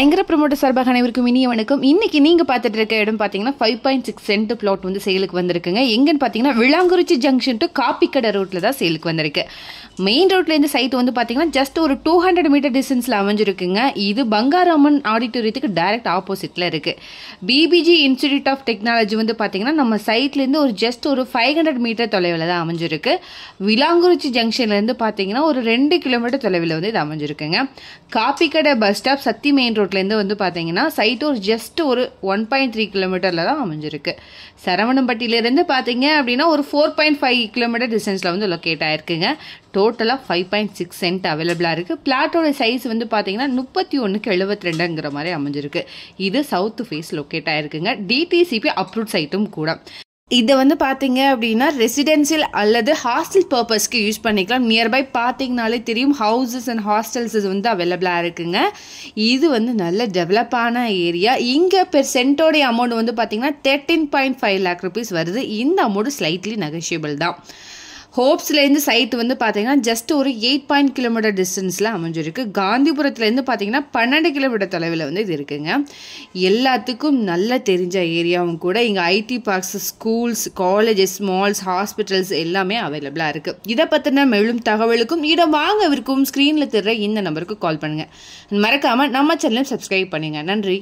ஐங்கர promoter சார்பாக அனைவருக்கும் இனிய வணக்கம் இன்றைக்கி நீங்கள் பார்த்துட்டு இருக்க இடம் பார்த்தீங்கன்னா five point six cent plot வந்து சேலுக்கு வந்திருக்குங்க எங்கன்னு பார்த்தீங்கன்னா விளாங்குறிச்சி ஜங்ஷன் டு காப்பிக்கடை ரோட்டில் தான் சேலுக்கு வந்திருக்கு மெயின் ரோட்லேருந்து சைட் வந்து பார்த்தீங்கன்னா ஜஸ்ட் ஒரு டூ ஹண்ட்ரட் மீட்டர் டிஸ்டன்ஸில் அமைஞ்சிருக்குங்க இது பங்காராமன் ஆடிட்டோரியத்துக்கு டைரக்ட் ஆப்போசிட்டில் இருக்குது பிபிஜி இன்ஸ்டிடியூட் ஆஃப் டெக்னாலஜி வந்து பாத்தீங்கன்னா நம்ம சைட்லேருந்து ஒரு ஜஸ்ட் ஒரு ஃபைவ் ஹண்ட்ரட் மீட்டர் தொலைவில் தான் அமைஞ்சிருக்கு விளாங்குறிச்சி இருந்து பார்த்தீங்கன்னா ஒரு ரெண்டு கிலோமீட்டர் தொலைவில் வந்து இது அமைஞ்சிருக்குங்க காப்பிக்கடை bus stop Sakthi main road ரோட்லேருந்து வந்து பார்த்தீங்கன்னா சைட்டூர் ஜஸ்ட் ஒரு ஒன் பாயிண்ட் த்ரீ கிலோமீட்டரில் தான் அமைஞ்சிருக்கு சரவணம்பட்டியிலேருந்து பார்த்தீங்க அப்படின்னா ஒரு ஃபோர் பாயிண்ட் ஃபைவ் கிலோமீட்டர் டிஸ்டன்ஸில் வந்து லொக்கேட் ஆயிருக்குங்க டோட்டலாக ஃபைவ் பாயிண்ட் சிக்ஸ் சென்ட் அவைலபிளாக இருக்குது பிளாட்டோட சைஸ் வந்து பார்த்தீங்கன்னா முப்பத்தி ஒன்றுக்கு எழுபத்தி ரெண்டுங்கிற மாதிரி அமைஞ்சிருக்கு இது சவுத் ஃபேஸ் லொக்கேட் ஆயிருக்குங்க டிடிசிபி அப்ரூவ் சைட்டும் கூட இதை வந்து பார்த்தீங்க அப்படின்னா ரெசிடென்சியல் அல்லது ஹாஸ்டல் பர்பஸ்க்கு யூஸ் பண்ணிக்கலாம் நியர்பை பார்த்தீங்கனாலே தெரியும் ஹவுசஸ் அண்ட் ஹாஸ்டல்ஸ் வந்து அவைலபிளாக இருக்குங்க இது வந்து நல்ல டெவலப்பான ஏரியா இங்கே பெர் சென்ட்டோடைய அமௌண்ட் வந்து பார்த்தீங்கன்னா thirteen point five lakh rupees வருது இந்த அமௌண்ட் ஸ்லைட்லி நெகஷியபிள் தான் ஹோப்ஸ்லேருந்து சைட் வந்து பார்த்தீங்கன்னா ஜஸ்ட் ஒரு எயிட் பாயிண்ட் கிலோமீட்டர் டிஸ்டன்ஸில் அமைஞ்சிருக்கு காந்திபுரத்துலேருந்து பார்த்தீங்கன்னா பன்னெண்டு கிலோமீட்டர் தொலைவில் வந்து இது இருக்குங்க எல்லாத்துக்கும் நல்ல தெரிஞ்ச ஏரியாவும் கூட இங்கே IT parks schools colleges malls hospitals எல்லாமே அவைலபிளாக இருக்குது இதை பற்றின மேலும் தகவலுக்கும் இடம் வாங்கவிருக்கும் ஸ்க்ரீனில் தெரிகிற இந்த நம்பருக்கு கால் பண்ணுங்கள் மறக்காமல் நம்ம சேனலையும் சப்ஸ்கிரைப் பண்ணுங்கள் நன்றி